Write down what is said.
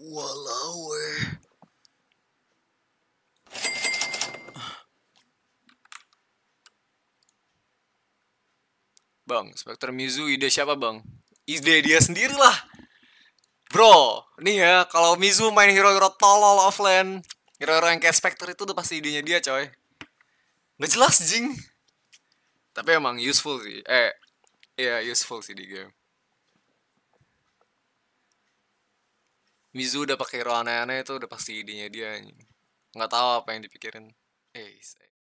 Walau Bang, Spectre Mizu ide siapa bang? Ide dia sendiri lah. Bro, nih ya, kalau Mizu main hero-hero tolol offline, hero-hero yang kayak Spectre itu udah pasti idenya dia coy. Nggak jelas, jing. Tapi emang useful sih. Eh, iya yeah, useful sih di game. Mizu udah pakai hero aneh-aneh itu udah pasti idenya dia nggak tahu apa yang dipikirin eh